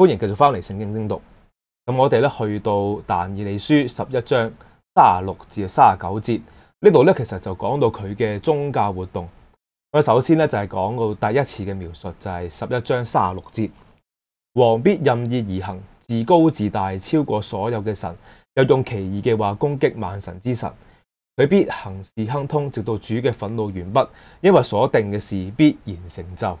欢迎继续翻嚟《圣经精读》。咁我哋咧去到但以理书十一章三十六至三十九节，呢度咧其实就讲到佢嘅宗教活动。咁首先咧就系讲到第一次嘅描述，就系十一章三十六节，王必任意而行，自高自大，超过所有嘅神，又用奇异嘅话攻击万神之神。佢必行事亨通，直到主嘅愤怒完毕，因为所定嘅事必然成就。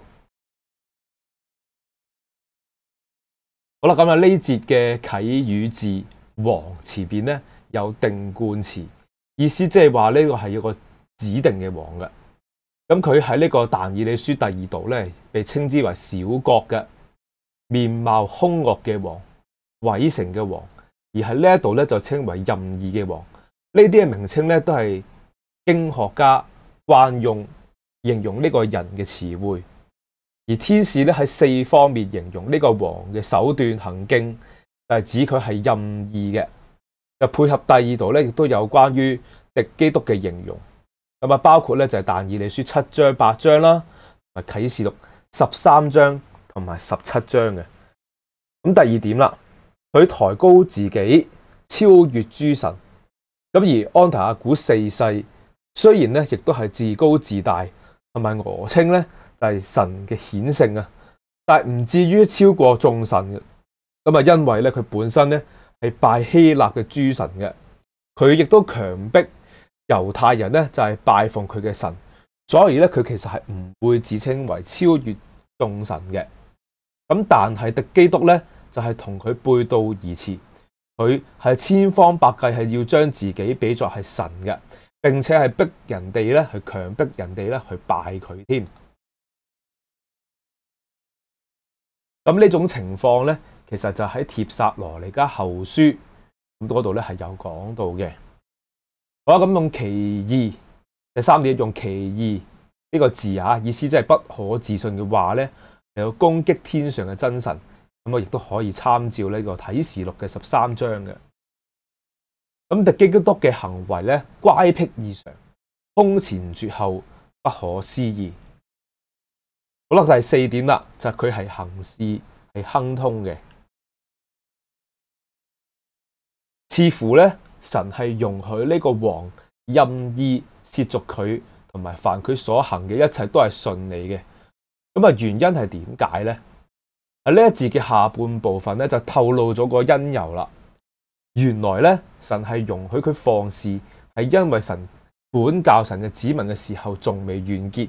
好啦，咁啊呢节嘅启语字王词边咧有定冠词，意思即系话呢个系有个指定嘅王嘅。咁佢喺呢个但以理书第二度咧，被称之为小国嘅面貌凶恶嘅王、伪城嘅王，而喺呢一度咧就称为任意嘅王。呢啲嘅名称咧都系经学家惯用形容呢个人嘅词汇。而天使咧喺四方面形容呢个王嘅手段行径，就系指佢系任意嘅，就配合第二度咧，亦都有关于敌基督嘅形容。咁啊，包括咧就系但以理书七章八章啦，同埋启示录十三章同埋十七章嘅。咁第二点啦，佢抬高自己，超越诸神。咁而安提阿古四世虽然咧，亦都系自高自大同埋俄称咧。就系神嘅显性啊，但系唔至于超过众神嘅咁啊，因为咧佢本身咧系拜希腊嘅诸神嘅，佢亦都强迫犹太人咧就系拜奉佢嘅神，所以咧佢其实系唔会自称为超越众神嘅。咁但系，迪基督咧就系同佢背道而驰，佢系千方百计系要将自己比作系神嘅，并且系逼人哋咧，系强迫人哋咧去拜佢添。咁呢种情况咧，其实就喺《铁沙罗尼加后书》咁嗰度咧系有讲到嘅。好啦，咁用其二，第三点用其二呢个字啊，意思即系不可置信嘅话咧，嚟到攻击天上嘅真神。咁啊，亦都可以参照呢个《启示录》嘅十三章嘅。咁特基督督嘅行为咧，乖僻异常，空前绝后，不可思议。好啦，第四点啦，就佢系行事系亨通嘅，似乎咧神系容许呢个王任意涉足佢同埋凡佢所行嘅一切都系顺利嘅。咁啊，原因系点解咧？喺呢一字嘅下半部分咧，就透露咗个因由啦。原来咧，神系容许佢放肆，系因为神本教神嘅子民嘅时候仲未完结。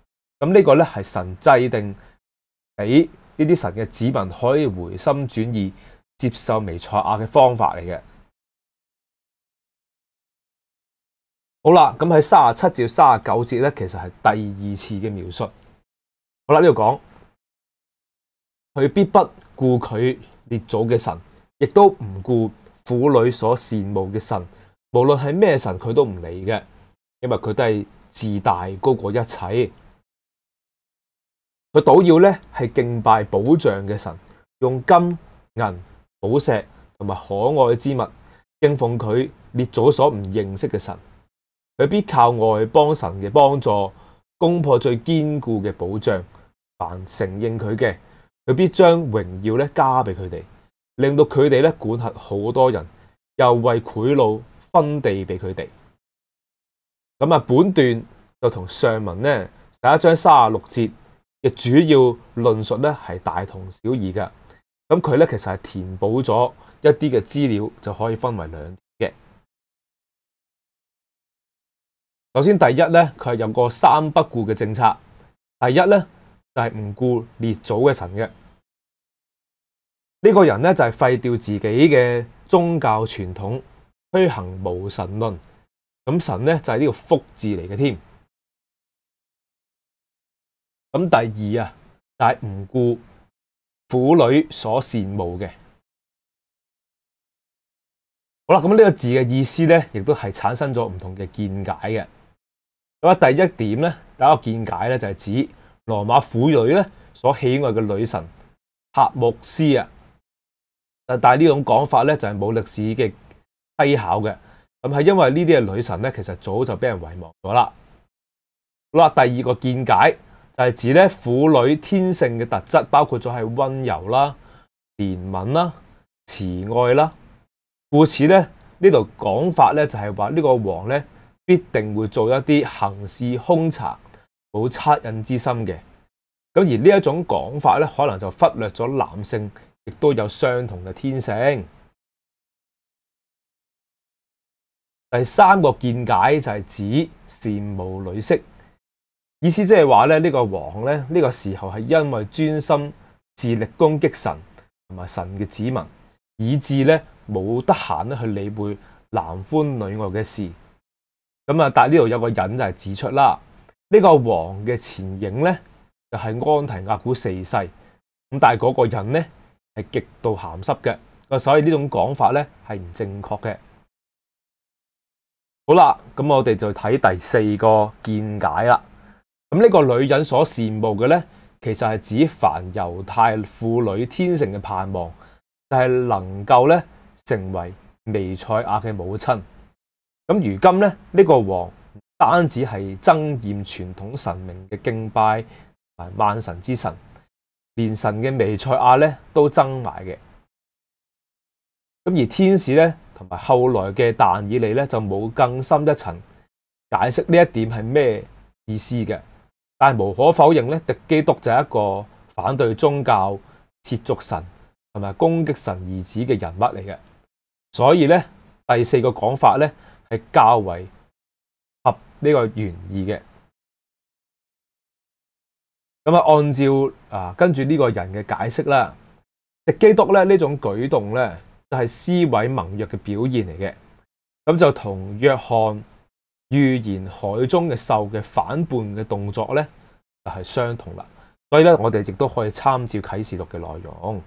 咁呢个咧系神制定俾呢啲神嘅子民可以回心转意接受弥赛亚嘅方法嚟嘅。好啦，咁喺三十七至三十九节咧，其实系第二次嘅描述。好啦，呢度讲佢必不顾佢列祖嘅神，亦都唔顾妇女所羡慕嘅神，无论系咩神，佢都唔理嘅，因为佢都系自大高过一切。佢岛要咧系敬拜宝藏嘅神，用金银宝石同埋可爱之物敬奉佢，列咗所唔认识嘅神。佢必靠外邦神嘅帮助，攻破最坚固嘅宝障。凡承认佢嘅，佢必将荣耀咧加俾佢哋，令到佢哋咧管辖好多人，又为贿赂分地俾佢哋。咁啊，本段就同上文呢，第一章三十六节。嘅主要论述咧系大同小异噶，咁佢咧其实系填补咗一啲嘅资料，就可以分为两嘅。首先第一咧，佢系有个三不顾嘅政策，第一咧就系唔顾列祖嘅神嘅，呢个人咧就系废掉自己嘅宗教传统，推行无神论，咁神咧就系呢个福字嚟嘅添。咁第二啊，就系唔顾妇女所羡慕嘅。好啦，咁呢个字嘅意思咧，亦都系产生咗唔同嘅见解嘅。咁啊，第一点咧，第一个见解咧就系指罗马妇女咧所喜爱嘅女神帕木斯啊。但系呢种讲法咧就系冇历史嘅稽考嘅。咁系因为呢啲嘅女神咧，其实早就俾人遗忘咗啦。好啦，第二个见解。係指咧婦女天性嘅特質，包括咗係温柔啦、憐憫啦、慈愛啦。故此咧呢度講法咧就係話呢個王咧必定會做一啲行事兇殘、冇恻隱之心嘅。咁而呢一種講法咧，可能就忽略咗男性亦都有相同嘅天性。第三個見解就係指羨慕女色。意思即系话咧，呢个王咧呢个时候系因为专心致力攻击神同埋神嘅指民，以致咧冇得闲咧去理会男欢女爱嘅事。咁啊，但系呢度有个人就系指出啦，呢个王嘅前影咧就系安提阿古四世。咁但系嗰个人咧系极度咸湿嘅，所以呢种讲法咧系唔正确嘅。好啦，咁我哋就睇第四个见解啦。咁呢个女人所羡慕嘅呢，其实係指凡犹太妇女天成嘅盼望，就是、能够呢成为弥赛亚嘅母亲。咁如今呢，呢个王单止係憎厌传统神明嘅敬拜，埋万神之神，连神嘅弥赛亚呢都憎埋嘅。咁而天使呢，同埋后来嘅但以理呢，就冇更深一层解释呢一点係咩意思嘅。但系无可否认咧，敌基督就系一个反对宗教、切渎神同埋攻击神儿子嘅人物嚟嘅。所以咧，第四个讲法咧系较为合呢个原意嘅。咁啊，按照啊跟住呢个人嘅解释啦，敌基督咧呢种举动咧就系思伪盟约嘅表现嚟嘅。咁就同约翰。预言海中嘅兽嘅反叛嘅动作咧，就系相同啦。所以咧，我哋亦都可以参照启示录嘅内容。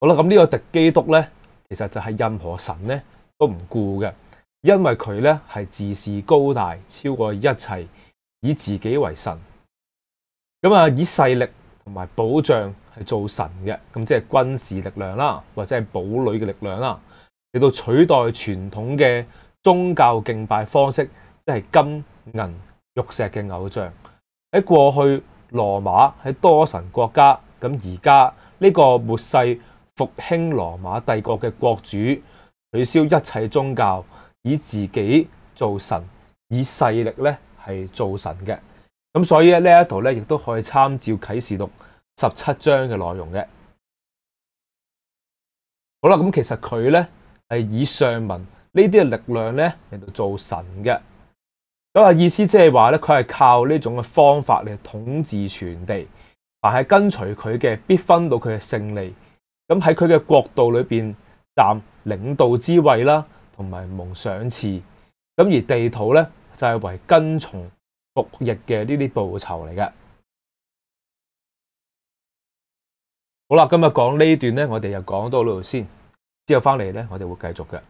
好啦，咁呢个敌基督咧，其实就系任何神咧都唔顾嘅，因为佢咧系自视高大，超过一切，以自己为神。咁啊，以势力同埋保障系做神嘅，咁即系军事力量啦，或者系堡垒嘅力量啦。嚟到取代传统嘅宗教敬拜方式，即系金银玉石嘅偶像。喺过去罗马喺多神国家，咁而家呢个末世复兴罗马帝国嘅国主取消一切宗教，以自己做神，以势力咧系做神嘅。咁所以咧呢一度咧亦都可以参照启示录十七章嘅内容嘅。好啦，咁其实佢咧。系以上文呢啲嘅力量咧嚟到做神嘅，咁啊意思即系话咧佢系靠呢种嘅方法嚟统治全地，凡系跟随佢嘅必分到佢嘅胜利。咁喺佢嘅国度里边站领导之位啦，同埋蒙赏赐。咁而地图咧就系为跟从服役嘅呢啲报酬嚟嘅。好啦，今日讲呢段咧，我哋就讲到呢度先。之后翻嚟咧，我哋会继续嘅。